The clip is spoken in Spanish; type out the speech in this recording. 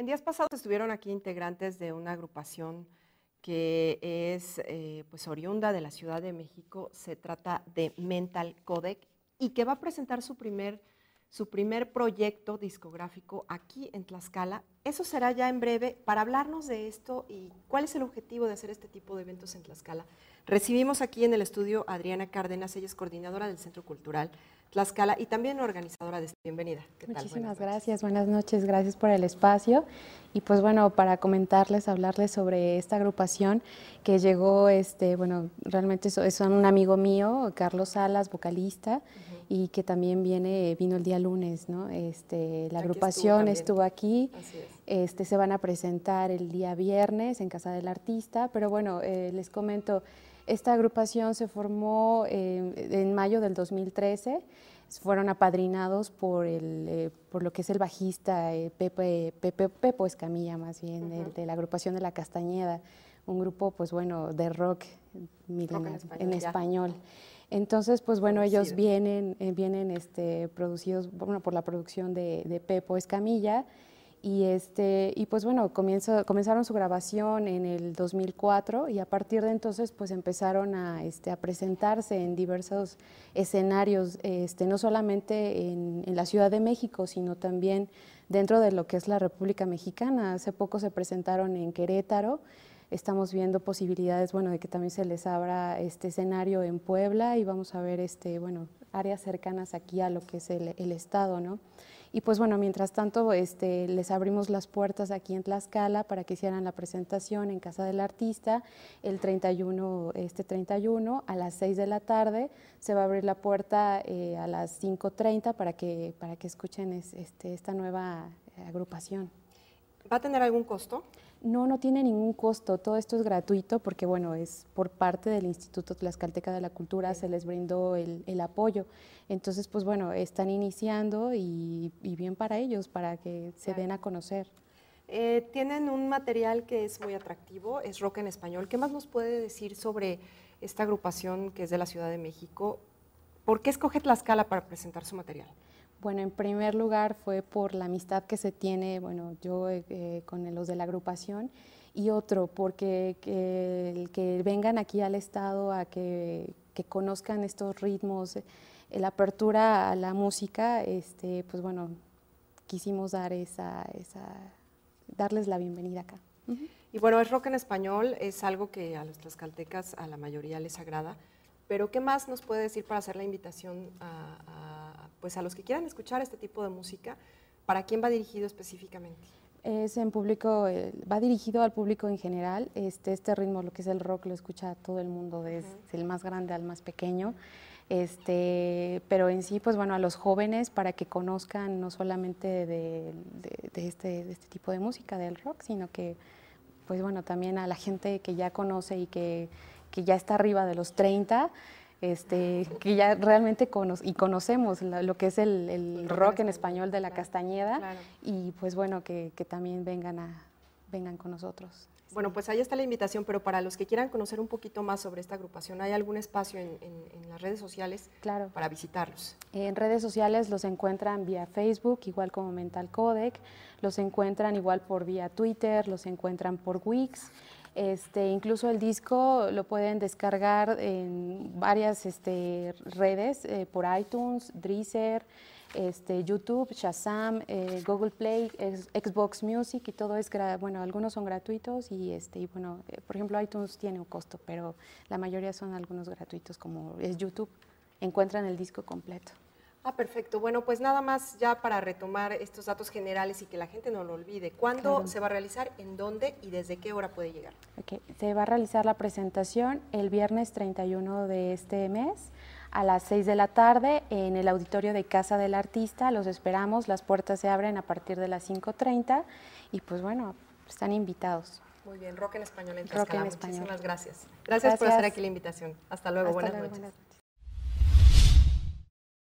En días pasados estuvieron aquí integrantes de una agrupación que es eh, pues oriunda de la Ciudad de México. Se trata de Mental Codec y que va a presentar su primer, su primer proyecto discográfico aquí en Tlaxcala. Eso será ya en breve. Para hablarnos de esto y cuál es el objetivo de hacer este tipo de eventos en Tlaxcala, recibimos aquí en el estudio a Adriana Cárdenas, ella es coordinadora del Centro Cultural Tlaxcala y también organizadora de esta bienvenida. Muchísimas gracias, buenas noches, gracias por el espacio. Y pues bueno, para comentarles, hablarles sobre esta agrupación que llegó, este, bueno, realmente son un amigo mío, Carlos Salas, vocalista, y que también viene, vino el día lunes, ¿no? Este, la agrupación estuvo, aquí, este, se van a presentar el día viernes en Casa del Artista, pero bueno, eh, les comento... Esta agrupación se formó eh, en mayo del 2013. Fueron apadrinados por, el, eh, por lo que es el bajista eh, Pepo Escamilla, más bien, de la agrupación de La Castañeda, un grupo, pues bueno, de rock en español. Entonces, pues bueno, ellos vienen, vienen este, producidos bueno, por la producción de, de Pepo Escamilla. Y, este, y pues bueno, comenzaron su grabación en el 2004 y a partir de entonces pues empezaron a, este, a presentarse en diversos escenarios, este, no solamente en, la Ciudad de México, sino también dentro de lo que es la República Mexicana. Hace poco se presentaron en Querétaro, estamos viendo posibilidades, bueno, de que también se les abra este escenario en Puebla y vamos a ver, este, bueno, áreas cercanas aquí a lo que es el, el Estado, ¿no? Y pues bueno, mientras tanto este, les abrimos las puertas aquí en Tlaxcala para que hicieran la presentación en Casa del Artista el 31, este 31 a las 6 de la tarde. Se va a abrir la puerta eh, a las 5.30 para que, para que escuchen este, esta nueva agrupación. ¿Va a tener algún costo? No, no tiene ningún costo, todo esto es gratuito porque, bueno, es por parte del Instituto Tlaxcalteca de la Cultura, se les brindó el, apoyo. Entonces, pues bueno, están iniciando y, bien para ellos, para que se den a conocer. Eh, tienen un material que es muy atractivo, es rock en español. ¿Qué más nos puede decir sobre esta agrupación que es de la Ciudad de México? ¿Por qué escoge Tlaxcala para presentar su material? Bueno, en primer lugar fue por la amistad que se tiene, bueno, yo eh, eh, con los de la agrupación y otro, porque que, que vengan aquí al Estado a que, conozcan estos ritmos, eh, la apertura a la música, este, pues bueno, quisimos dar esa, esa darles la bienvenida acá. Y bueno, es rock en español, es algo que a los tlaxcaltecas a la mayoría les agrada, pero ¿qué más nos puede decir para hacer la invitación a pues a los que quieran escuchar este tipo de música, ¿para quién va dirigido específicamente? Es en público, eh, va dirigido al público en general. Este, este ritmo, lo que es el rock, lo escucha todo el mundo, desde el más grande al más pequeño. Este, pero en sí, pues bueno, a los jóvenes para que conozcan no solamente este, de, este, tipo de música, del rock, sino que, pues bueno, también a la gente que ya conoce y que, que ya está arriba de los 30, este, que ya realmente y conocemos lo que es el, rock en español de la Castañeda y pues bueno, que, también vengan, a, vengan con nosotros. Bueno, pues ahí está la invitación, pero para los que quieran conocer un poquito más sobre esta agrupación, ¿hay algún espacio en, las redes sociales para visitarlos? En redes sociales los encuentran vía Facebook, igual como Mental Codec, los encuentran igual por vía Twitter, los encuentran por Wix, este, incluso el disco lo pueden descargar en varias este, redes, eh, por iTunes, Dreaser, este, YouTube, Shazam, eh, Google Play, Xbox Music y todo es, bueno, algunos son gratuitos y, este, bueno, eh, por ejemplo iTunes tiene un costo, pero la mayoría son algunos gratuitos como es YouTube, encuentran el disco completo. Ah, perfecto. Bueno, pues nada más ya para retomar estos datos generales y que la gente no lo olvide. ¿Cuándo se va a realizar, en dónde y desde qué hora puede llegar? Se va a realizar la presentación el viernes 31 de este mes a las 6 de la tarde en el auditorio de Casa del Artista. Los esperamos, las puertas se abren a partir de las 5.30 y pues bueno, están invitados. Muy bien, rock en español en Muchísimas gracias. gracias. por hacer aquí la invitación. Hasta luego, buenas noches.